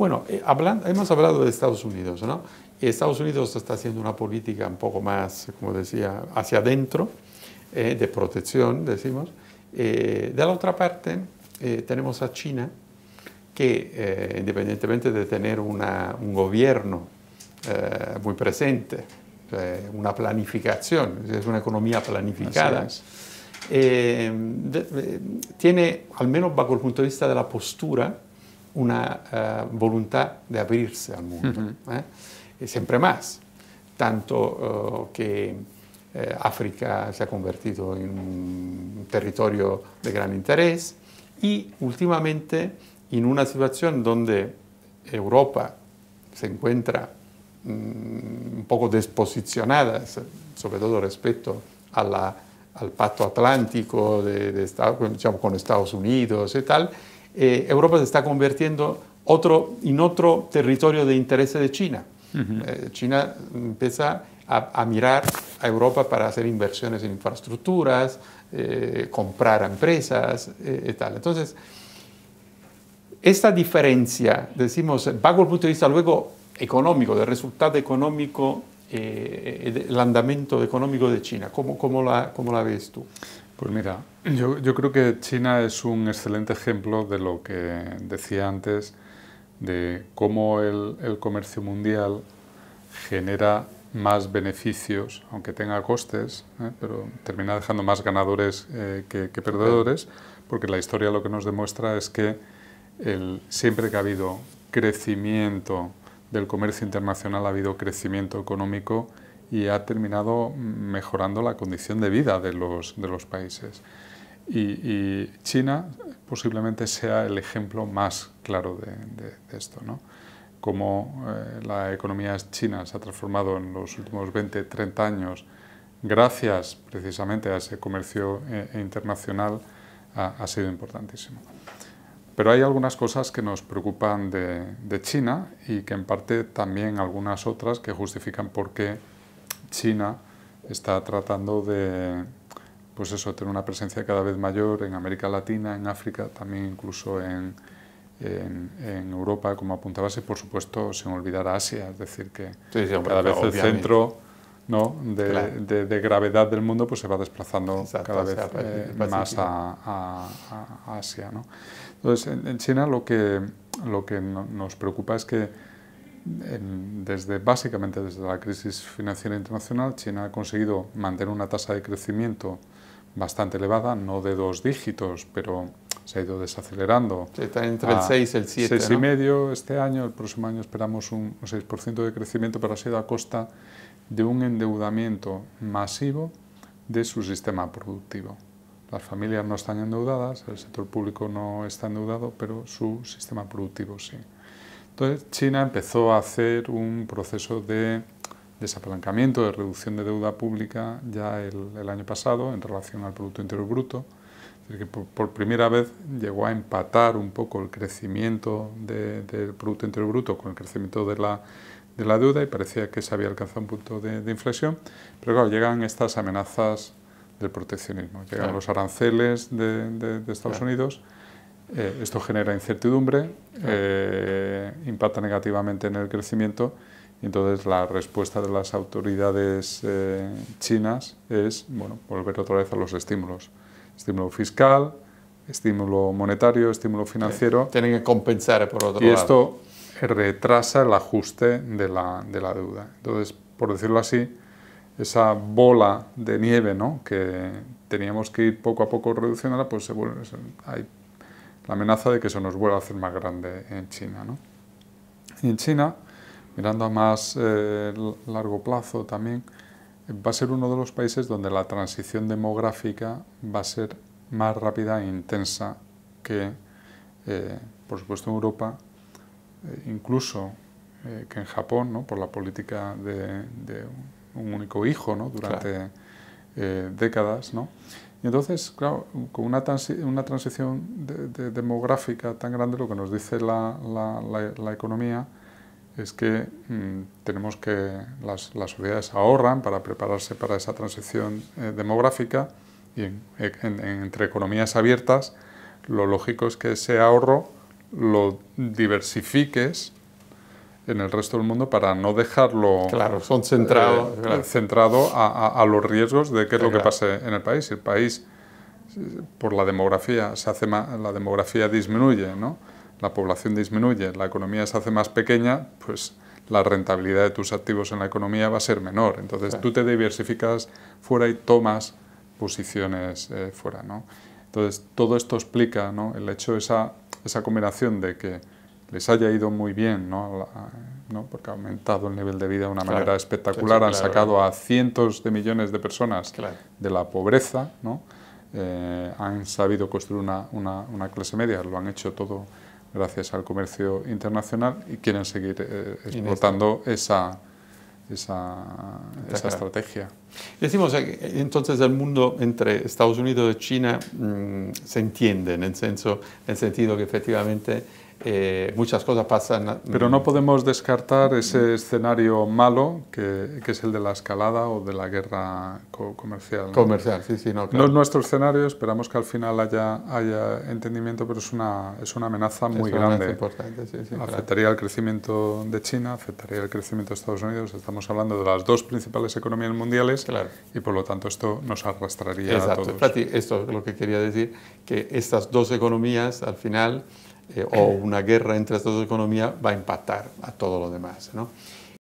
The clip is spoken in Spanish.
Bueno, eh, hemos hablado de Estados Unidos, ¿no? Estados Unidos está haciendo una política un poco más, como decía, hacia adentro, eh, de protección, decimos. Eh, de la otra parte, tenemos a China, que independientemente de tener un gobierno muy presente, una planificación, es una economía planificada, tiene, al menos bajo el punto de vista de la postura, una eh, voluntad de abrirse al mundo, ¿eh? siempre más, tanto oh, que eh, África se ha convertido en un territorio de gran interés y últimamente en una situación donde Europa se encuentra mm, un poco desposicionada, sobre todo respecto al pacto atlántico de, con Estados Unidos y tal, eh, Europa se está convirtiendo otro, en otro territorio de interés de China. Eh, China empieza a, mirar a Europa para hacer inversiones en infraestructuras, eh, comprar empresas y tal. Entonces, esta diferencia, decimos, bajo el punto de vista luego económico, del resultado económico, el andamento económico de China, cómo la ves tú? Pues mira, yo, creo que China es un excelente ejemplo de lo que decía antes, de cómo el, comercio mundial genera más beneficios, aunque tenga costes, ¿eh? pero termina dejando más ganadores eh, que, perdedores, porque la historia lo que nos demuestra es que siempre que ha habido crecimiento del comercio internacional, ha habido crecimiento económico y ha terminado mejorando la condición de vida de los, de los países. Y, China posiblemente sea el ejemplo más claro de, esto, ¿no? Cómo eh, la economía china se ha transformado en los últimos 20, 30 años gracias precisamente a ese comercio eh, e internacional ha, ha, sido importantísimo. Pero hay algunas cosas que nos preocupan de, de China y que en parte también algunas otras que justifican por qué China está tratando de, pues eso, tener una presencia cada vez mayor en América Latina, en África, también incluso en, Europa, como apuntabas, y por supuesto sin olvidar a Asia, es decir, que cada vez el centro de, gravedad del mundo pues se va desplazando cada vez eh, más a, Asia. Entonces, en, China lo que, lo que nos preocupa es que desde, básicamente desde la crisis financiera internacional, China ha conseguido mantener una tasa de crecimiento bastante elevada, no de dos dígitos, pero se ha ido desacelerando. está entre el 6 y el 7. 6,5 medio este año, el próximo año esperamos un 6% de crecimiento, pero ha sido a costa de un endeudamiento masivo de su sistema productivo. Las familias no están endeudadas, el sector público no está endeudado, pero su sistema productivo sí. Entonces China empezó a hacer un proceso de desapalancamiento, de reducción de deuda pública ya el, año pasado en relación al Producto Interior Bruto. que por, primera vez llegó a empatar un poco el crecimiento del Producto Interior Bruto con el crecimiento de la, de deuda y parecía que se había alcanzado un punto de, inflexión. Pero claro, llegan estas amenazas del proteccionismo, llegan los aranceles de, Estados Unidos eh, esto genera incertidumbre, eh, impacta negativamente en el crecimiento y entonces la respuesta de las autoridades eh, chinas es bueno, volver otra vez a los estímulos. Estímulo fiscal, estímulo monetario, estímulo financiero. tienen que compensar por otro lado. Y esto retrasa el ajuste de la, deuda. Entonces, por decirlo así, esa bola de nieve que teníamos que ir poco a poco reduciéndola, pues se vuelve, hay la amenaza de que se nos vuelva a hacer más grande en China. Y en China, mirando a más eh, largo plazo también, va a ser uno de los países donde la transición demográfica va a ser más rápida e intensa que, eh, por supuesto, en Europa, eh, incluso que en Japón, ¿no? por la política de, un único hijo ¿no? durante décadas. ¿no? Y entonces, claro, con una, transición demográfica tan grande, lo que nos dice la, economía es que mm, tenemos que las, sociedades ahorran para prepararse para esa transición eh, demográfica y entre economías abiertas lo lógico es que ese ahorro lo diversifiques en el resto del mundo para no dejarlo claro, eh, eh, centrado, centrado a, los riesgos de qué es lo que pase en el país. Si el país, eh, por la demografía, se hace la demografía disminuye, ¿no? la población disminuye, la economía se hace más pequeña, pues la rentabilidad de tus activos en la economía va a ser menor. Entonces tú te diversificas fuera y tomas posiciones fuera. ¿no? Entonces todo esto explica ¿no? el hecho de esa, esa combinación de que les haya ido muy bien, porque ha aumentado el nivel de vida de una manera espectacular, han sacado a cientos de millones de personas de la pobreza, eh, han sabido construir una, clase media, lo han hecho todo gracias al comercio internacional y quieren seguir exportando... Eh, explotando esa, esa, estrategia. Decimos eh, entonces el mundo entre Estados Unidos y China mm, se entiende, en el, en el sentido que efectivamente eh, muchas cosas pasan. Pero no podemos descartar ese mm. escenario malo que, es el de la escalada o de la guerra comercial. Comercial, sí, sí, no, No es nuestro escenario, esperamos que al final haya, haya entendimiento, pero es una, es una amenaza muy es grande. Importante, afectaría el crecimiento de China, afectaría el crecimiento de Estados Unidos. Estamos hablando de las dos principales economías mundiales y por lo tanto esto nos arrastraría a Esto es lo que quería decir, que estas dos economías al final eh, o una guerra entre estas dos economías va a impactar a todo lo demás. ¿no?